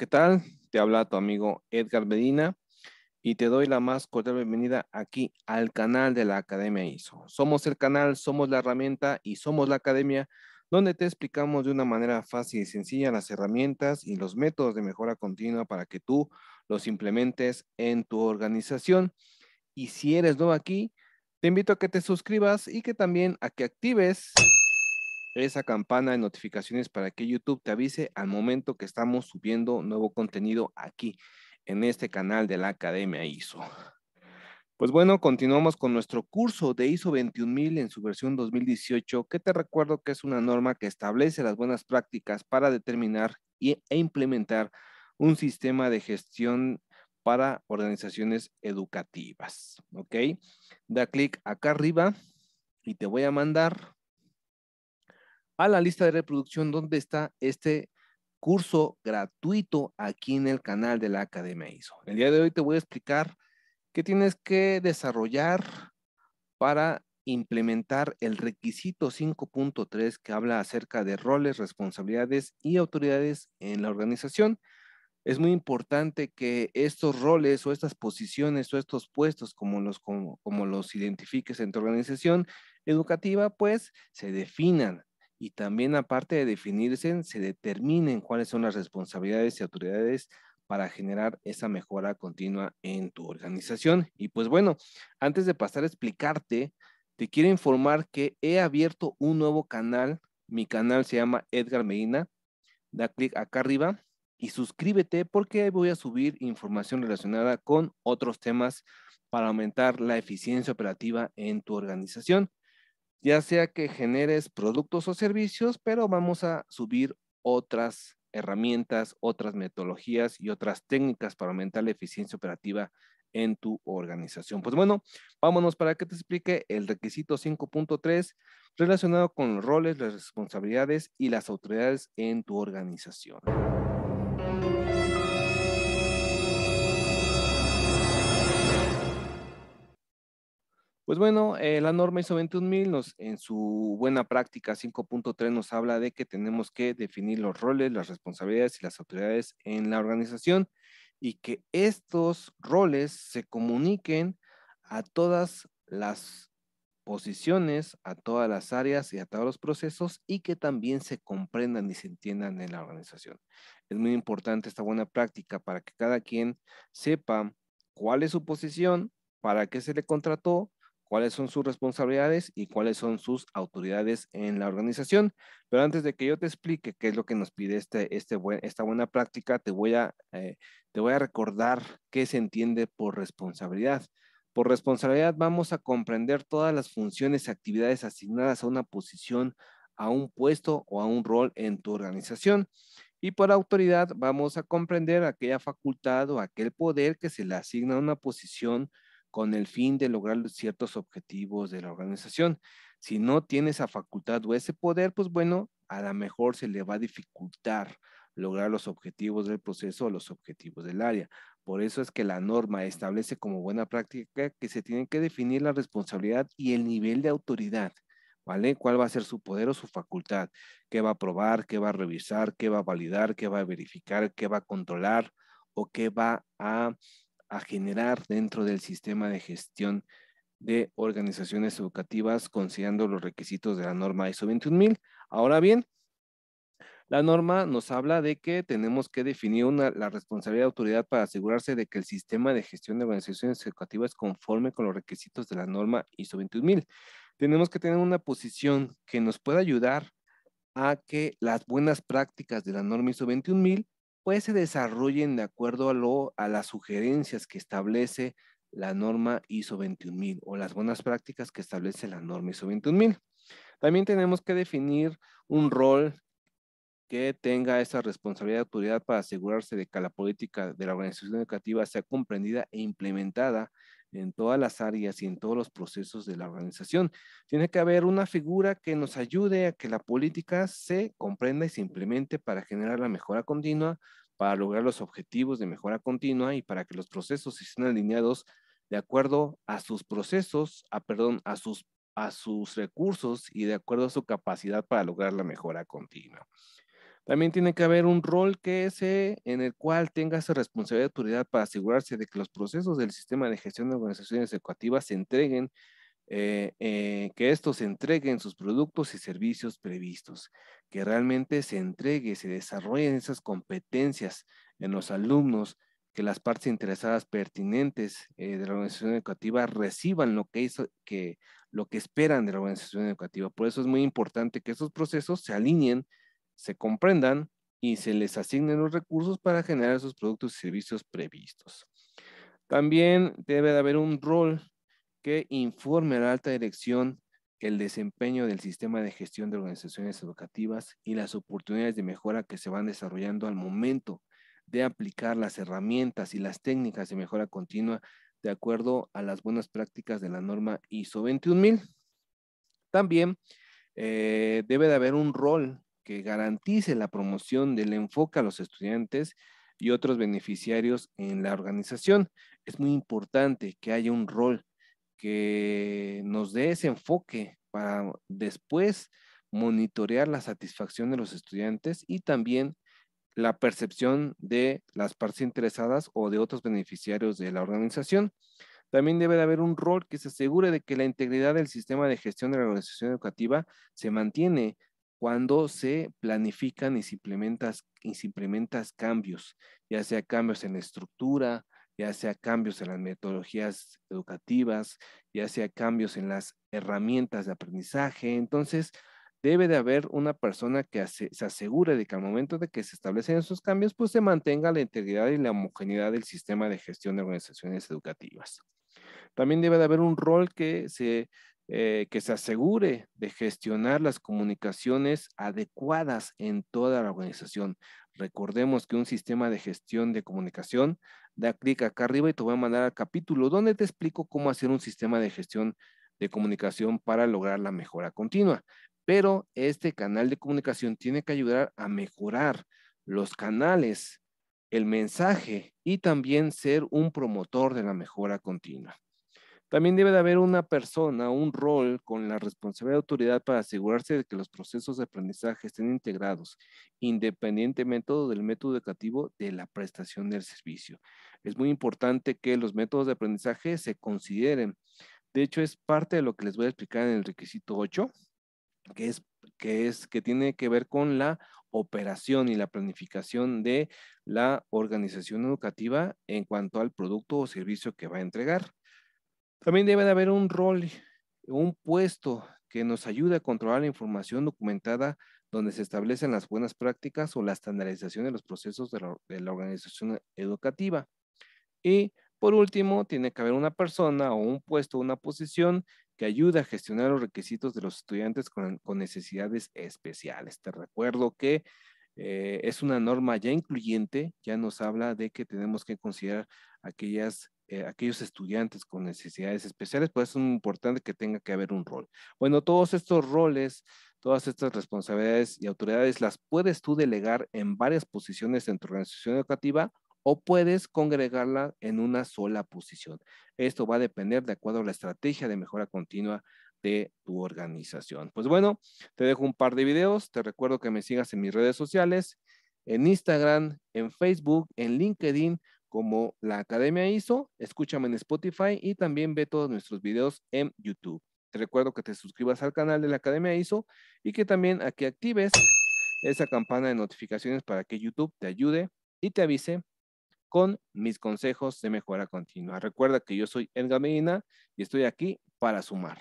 ¿qué tal? Te habla tu amigo Edgar Medina y te doy la más cordial bienvenida aquí al canal de la Academia ISO. Somos el canal, somos la herramienta y somos la Academia, donde te explicamos de una manera fácil y sencilla las herramientas y los métodos de mejora continua para que tú los implementes en tu organización. Y si eres nuevo aquí, te invito a que te suscribas y que también a que actives esa campana de notificaciones para que YouTube te avise al momento que estamos subiendo nuevo contenido aquí en este canal de la Academia ISO. Pues bueno, continuamos con nuestro curso de ISO 21000 en su versión 2018, que te recuerdo que es una norma que establece las buenas prácticas para determinar e implementar un sistema de gestión para organizaciones educativas. ¿Ok? Da clic acá arriba y te voy a mandar a la lista de reproducción donde está este curso gratuito aquí en el canal de la Academia ISO. El día de hoy te voy a explicar qué tienes que desarrollar para implementar el requisito 5.3 que habla acerca de roles, responsabilidades y autoridades en la organización. Es muy importante que estos roles o estas posiciones o estos puestos, como los, como los identifiques en tu organización educativa, pues se definan, y también aparte de definirse, se determinen cuáles son las responsabilidades y autoridades para generar esa mejora continua en tu organización. Y pues bueno, antes de pasar a explicarte, te quiero informar que he abierto un nuevo canal. Mi canal se llama Edgar Medina. Da clic acá arriba y suscríbete porque voy a subir información relacionada con otros temas para aumentar la eficiencia operativa en tu organización ya sea que generes productos o servicios, pero vamos a subir otras herramientas, otras metodologías y otras técnicas para aumentar la eficiencia operativa en tu organización. Pues bueno, vámonos para que te explique el requisito 5.3 relacionado con los roles, las responsabilidades y las autoridades en tu organización. Pues bueno, eh, la norma ISO 21000 en su buena práctica 5.3 nos habla de que tenemos que definir los roles, las responsabilidades y las autoridades en la organización y que estos roles se comuniquen a todas las posiciones, a todas las áreas y a todos los procesos y que también se comprendan y se entiendan en la organización. Es muy importante esta buena práctica para que cada quien sepa cuál es su posición, para qué se le contrató, cuáles son sus responsabilidades y cuáles son sus autoridades en la organización. Pero antes de que yo te explique qué es lo que nos pide este, este esta buena práctica, te voy, a, eh, te voy a recordar qué se entiende por responsabilidad. Por responsabilidad vamos a comprender todas las funciones y actividades asignadas a una posición, a un puesto o a un rol en tu organización. Y por autoridad vamos a comprender aquella facultad o aquel poder que se le asigna a una posición, con el fin de lograr ciertos objetivos de la organización. Si no tiene esa facultad o ese poder, pues bueno, a lo mejor se le va a dificultar lograr los objetivos del proceso o los objetivos del área. Por eso es que la norma establece como buena práctica que se tienen que definir la responsabilidad y el nivel de autoridad, ¿vale? ¿Cuál va a ser su poder o su facultad? ¿Qué va a probar? ¿Qué va a revisar? ¿Qué va a validar? ¿Qué va a verificar? ¿Qué va a controlar? ¿O qué va a a generar dentro del sistema de gestión de organizaciones educativas considerando los requisitos de la norma ISO 21000. Ahora bien, la norma nos habla de que tenemos que definir la responsabilidad de autoridad para asegurarse de que el sistema de gestión de organizaciones educativas conforme con los requisitos de la norma ISO 21000. Tenemos que tener una posición que nos pueda ayudar a que las buenas prácticas de la norma ISO 21000 pues se desarrollen de acuerdo a, lo, a las sugerencias que establece la norma ISO 21000 o las buenas prácticas que establece la norma ISO 21000. También tenemos que definir un rol que tenga esa responsabilidad de autoridad para asegurarse de que la política de la organización educativa sea comprendida e implementada en todas las áreas y en todos los procesos de la organización. Tiene que haber una figura que nos ayude a que la política se comprenda y se implemente para generar la mejora continua, para lograr los objetivos de mejora continua y para que los procesos estén alineados de acuerdo a sus procesos, a perdón, a sus a sus recursos y de acuerdo a su capacidad para lograr la mejora continua. También tiene que haber un rol que ese, en el cual tenga esa responsabilidad de autoridad para asegurarse de que los procesos del sistema de gestión de organizaciones educativas se entreguen, eh, eh, que estos se entreguen sus productos y servicios previstos, que realmente se entregue, se desarrollen esas competencias en los alumnos, que las partes interesadas pertinentes eh, de la organización educativa reciban lo que, hizo, que, lo que esperan de la organización educativa. Por eso es muy importante que esos procesos se alineen se comprendan y se les asignen los recursos para generar sus productos y servicios previstos. También debe de haber un rol que informe a la alta dirección el desempeño del sistema de gestión de organizaciones educativas y las oportunidades de mejora que se van desarrollando al momento de aplicar las herramientas y las técnicas de mejora continua de acuerdo a las buenas prácticas de la norma ISO 21000. También eh, debe de haber un rol que garantice la promoción del enfoque a los estudiantes y otros beneficiarios en la organización. Es muy importante que haya un rol que nos dé ese enfoque para después monitorear la satisfacción de los estudiantes y también la percepción de las partes interesadas o de otros beneficiarios de la organización. También debe de haber un rol que se asegure de que la integridad del sistema de gestión de la organización educativa se mantiene cuando se planifican y se, implementas, y implementas cambios, ya sea cambios en la estructura, ya sea cambios en las metodologías educativas, ya sea cambios en las herramientas de aprendizaje. Entonces, debe de haber una persona que se asegure de que al momento de que se establecen esos cambios, pues se mantenga la integridad y la homogeneidad del sistema de gestión de organizaciones educativas. También debe de haber un rol que se eh, que se asegure de gestionar las comunicaciones adecuadas en toda la organización. Recordemos que un sistema de gestión de comunicación, da clic acá arriba y te voy a mandar al capítulo donde te explico cómo hacer un sistema de gestión de comunicación para lograr la mejora continua. Pero este canal de comunicación tiene que ayudar a mejorar los canales, el mensaje y también ser un promotor de la mejora continua. También debe de haber una persona, un rol con la responsabilidad de autoridad para asegurarse de que los procesos de aprendizaje estén integrados, independientemente del método educativo de la prestación del servicio. Es muy importante que los métodos de aprendizaje se consideren. De hecho, es parte de lo que les voy a explicar en el requisito 8, que es que es que tiene que ver con la operación y la planificación de la organización educativa en cuanto al producto o servicio que va a entregar. También debe de haber un rol, un puesto que nos ayude a controlar la información documentada donde se establecen las buenas prácticas o la estandarización de los procesos de la, organización educativa. Y por último, tiene que haber una persona o un puesto, una posición que ayude a gestionar los requisitos de los estudiantes con, necesidades especiales. Te recuerdo que eh, es una norma ya incluyente, ya nos habla de que tenemos que considerar aquellas eh, aquellos estudiantes con necesidades especiales, pues es importante que tenga que haber un rol. Bueno, todos estos roles, todas estas responsabilidades y autoridades las puedes tú delegar en varias posiciones en tu organización educativa o puedes congregarla en una sola posición. Esto va a depender de acuerdo a la estrategia de mejora continua de tu organización. Pues bueno, te dejo un par de videos. Te recuerdo que me sigas en mis redes sociales, en Instagram, en Facebook, en LinkedIn como la Academia ISO, Escúchame en Spotify y también ve todos nuestros videos en YouTube. Te recuerdo que te suscribas al canal de la Academia ISO y que también aquí actives esa campana de notificaciones para que YouTube te ayude y te avise con mis consejos de mejora continua. Recuerda que yo soy Edgar Medina y estoy aquí para sumar.